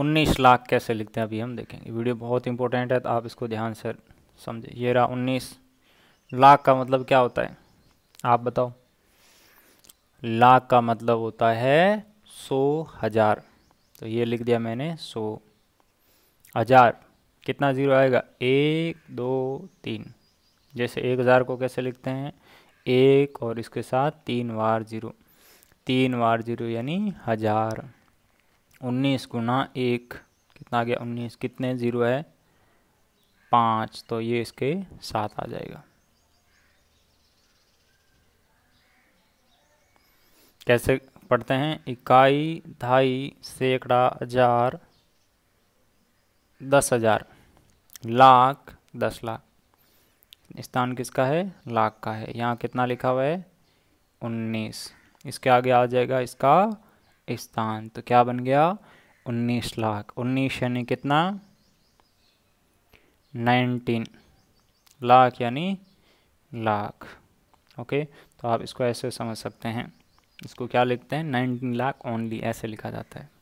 उन्नीस लाख कैसे लिखते हैं अभी हम देखेंगे वीडियो बहुत इंपॉर्टेंट है तो आप इसको ध्यान से समझे ये रहा उन्नीस लाख का मतलब क्या होता है आप बताओ लाख का मतलब होता है सौ हजार तो ये लिख दिया मैंने सौ हजार कितना ज़ीरो आएगा एक दो तीन जैसे एक हज़ार को कैसे लिखते हैं एक और इसके साथ तीन बार ज़ीरो तीन बार ज़ीरो यानी हज़ार उन्नीस गुना एक कितना आ गया उन्नीस कितने ज़ीरो है पाँच तो ये इसके साथ आ जाएगा कैसे पढ़ते हैं इकाई ढाई सैकड़ा हजार दस हजार लाख दस लाख स्थान किसका है लाख का है यहाँ कितना लिखा हुआ है उन्नीस इसके आगे आ जाएगा इसका स्थान तो क्या बन गया उन्नीस लाख उन्नीस यानी कितना नाइनटीन लाख यानी लाख ओके तो आप इसको ऐसे समझ सकते हैं इसको क्या लिखते हैं नाइनटीन लाख ओनली ऐसे लिखा जाता है